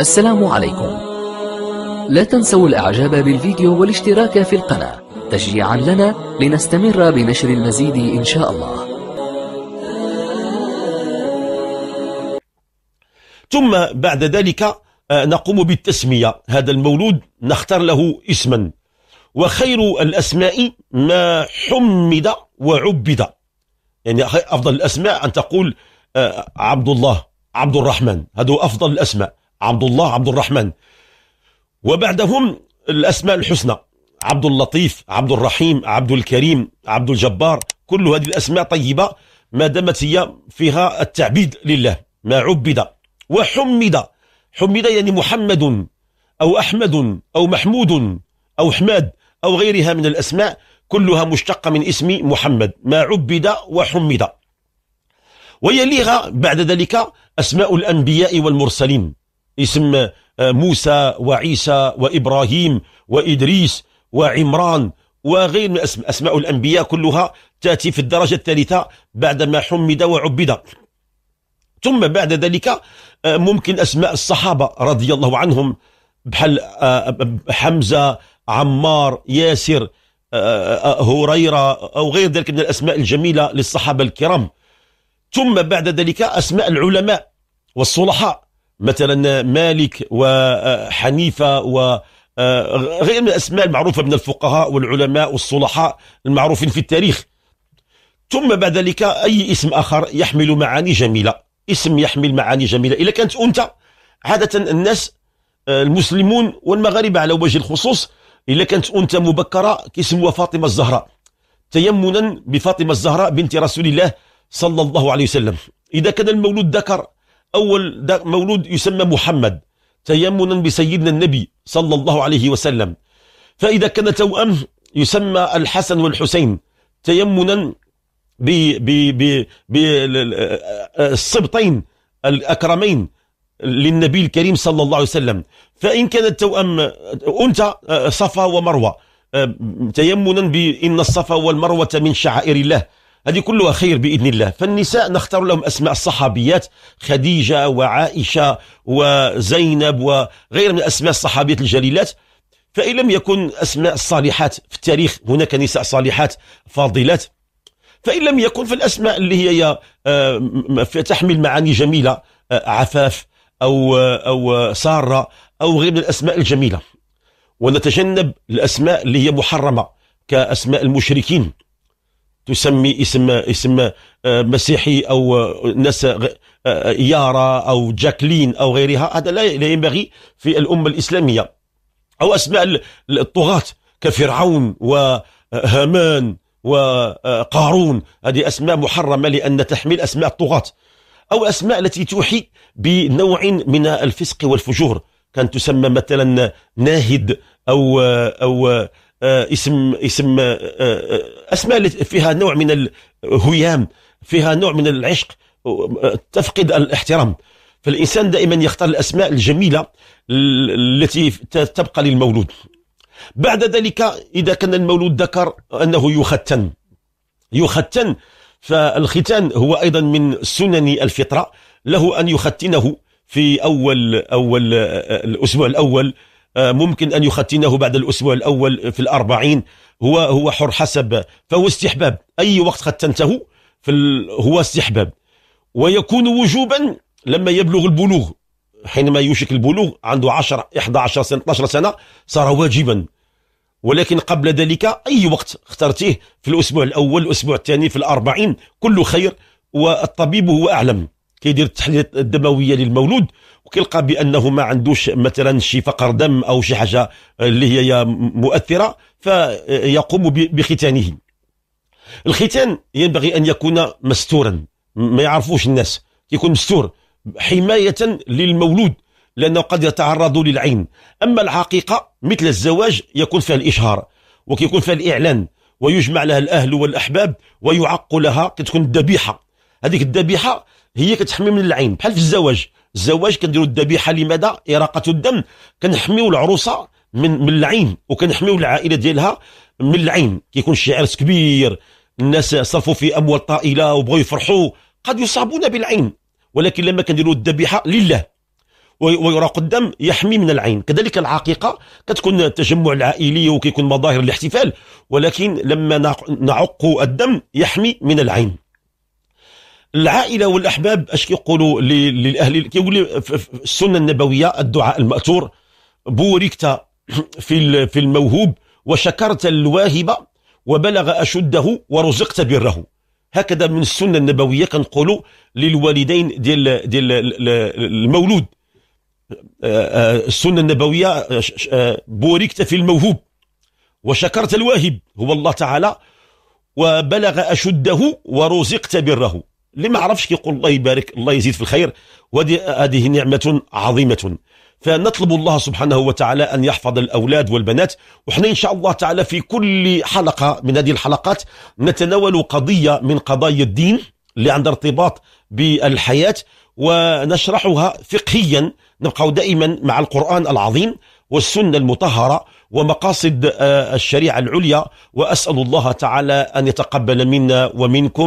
السلام عليكم لا تنسوا الاعجاب بالفيديو والاشتراك في القناة تشجيعا لنا لنستمر بنشر المزيد ان شاء الله ثم بعد ذلك آه، نقوم بالتسمية هذا المولود نختار له اسما وخير الأسماء ما حمد وعبد يعني أفضل الأسماء أن تقول آه، عبد الله عبد الرحمن هذا أفضل الأسماء عبد الله عبد الرحمن وبعدهم الأسماء الحسنى عبد اللطيف عبد الرحيم عبد الكريم عبد الجبار كل هذه الأسماء طيبة ما دامت هي فيها التعبيد لله ما عبد وحمد حمد يعني محمد أو أحمد أو محمود أو حماد أو غيرها من الأسماء كلها مشتقة من اسم محمد ما عبد وحمد ويليها بعد ذلك أسماء الأنبياء والمرسلين اسم آه، موسى وعيسى وإبراهيم وإدريس وعمران وغير من أسماء, أسماء الأنبياء كلها تأتي في الدرجة الثالثة بعدما حمد وعبد ثم بعد ذلك آه، ممكن أسماء الصحابة رضي الله عنهم بحال آه، حمزة عمار ياسر هريرة أو غير ذلك من الأسماء الجميلة للصحابة الكرام ثم بعد ذلك أسماء العلماء والصلحاء مثلا مالك وحنيفة آه، وغير آه، من الأسماء المعروفة من الفقهاء والعلماء والصلحاء المعروفين في التاريخ ثم بعد ذلك أي اسم آخر يحمل معاني جميلة اسم يحمل معاني جميلة إذا كانت أنت عادة الناس آه، المسلمون والمغاربة على وجه الخصوص اذا كانت أنثى مبكرة كاسمها فاطمة الزهراء تيمنا بفاطمة الزهراء بنت رسول الله صلى الله عليه وسلم إذا كان المولود ذكر أول مولود يسمى محمد تيمنا بسيدنا النبي صلى الله عليه وسلم فإذا كان توأم يسمى الحسن والحسين تيمنا بالسبطين الأكرمين للنبي الكريم صلى الله عليه وسلم فإن كانت توأم أنت صفا ومروة تيمنا بإن الصفا والمروة من شعائر الله هذه كلها خير بإذن الله فالنساء نختار لهم أسماء الصحابيات خديجة وعائشة وزينب وغير من اسماء الصحابيات الجليلات فإن لم يكن أسماء الصالحات في التاريخ هناك نساء صالحات فاضلات فإن لم يكن فالأسماء اللي هي آه، تحمل معاني جميلة آه، عفاف أو آه، أو سارة أو غير من الأسماء الجميلة ونتجنب الأسماء اللي هي محرمة كأسماء المشركين تسمي اسم اسم آه، مسيحي او آه، ناس آه، يارا او جاكلين او غيرها هذا لا ينبغي في الامه الاسلاميه او اسماء الطغاه كفرعون وهامان وقارون هذه اسماء محرمه لان تحمل اسماء الطغاه او اسماء التي توحي بنوع من الفسق والفجور كان تسمى مثلا ناهد او او آه، اسم اسم آه، آه، اسماء فيها نوع من الهيام فيها نوع من العشق تفقد الاحترام فالانسان دائما يختار الاسماء الجميله التي تبقى للمولود بعد ذلك اذا كان المولود ذكر انه يختن يختن فالختان هو ايضا من سنن الفطره له ان يختنه في اول اول الاسبوع الاول آه، ممكن أن يختنه بعد الأسبوع الأول في الأربعين هو هو حر حسب فهو استحباب أي وقت ختنته في هو استحباب ويكون وجوبا لما يبلغ البلوغ حينما يوشك البلوغ عنده 10 11 سنة 12 سنة صار واجبا ولكن قبل ذلك أي وقت اخترتيه في الأسبوع الأول الأسبوع الثاني في الأربعين كل خير والطبيب هو أعلم كيدير التحليل الدمويه للمولود وكيلقى بانه ما عندوش مثلا شي فقر دم او شي حاجه آه، اللي هي مؤثره فيقوم بختانه الختان ينبغي ان يكون مستورا ما يعرفوش الناس يكون مستور حمايه للمولود لانه قد يتعرض للعين اما العقيقه مثل الزواج يكون فيها الاشهار وكيكون فيها الاعلان ويجمع لها الاهل والاحباب ويعق لها كتكون الذبيحه هذيك الذبيحه هي كتحمي من العين بحال في الزواج الزواج كنديروا الذبيحه لماذا اراقه الدم كنحميو العروسه من من العين وكنحميو العائله ديالها من العين كيكون شي عرس كبير الناس صرفوا فيه اموال طائله وبغوا يفرحوا قد يصابون بالعين ولكن لما كنديروا الذبيحه لله ويراق الدم يحمي من العين كذلك العقيقه كتكون التجمع العائلي وكيكون مظاهر الاحتفال ولكن لما نعق الدم يحمي من العين العائله والاحباب اش كيقولوا للاهل كيقول لي السنه النبويه الدعاء الماثور بوركت في في الموهوب وشكرت الواهب وبلغ اشده ورزقت بره هكذا من السنه النبويه كنقولوا للوالدين ديال ديال المولود آه، آه، السنه النبويه آه، بوركت في الموهوب وشكرت الواهب هو الله تعالى وبلغ اشده ورزقت بره اللي ما عرفش كيقول الله يبارك الله يزيد في الخير هذه نعمة عظيمة فنطلب الله سبحانه وتعالى أن يحفظ الأولاد والبنات وحنا إن شاء الله تعالى في كل حلقة من هذه الحلقات نتناول قضية من قضايا الدين اللي عندها ارتباط بالحياة ونشرحها فقهيا نبقى دائما مع القرآن العظيم والسنة المطهرة ومقاصد آه، الشريعة العليا وأسأل الله تعالى أن يتقبل منا ومنكم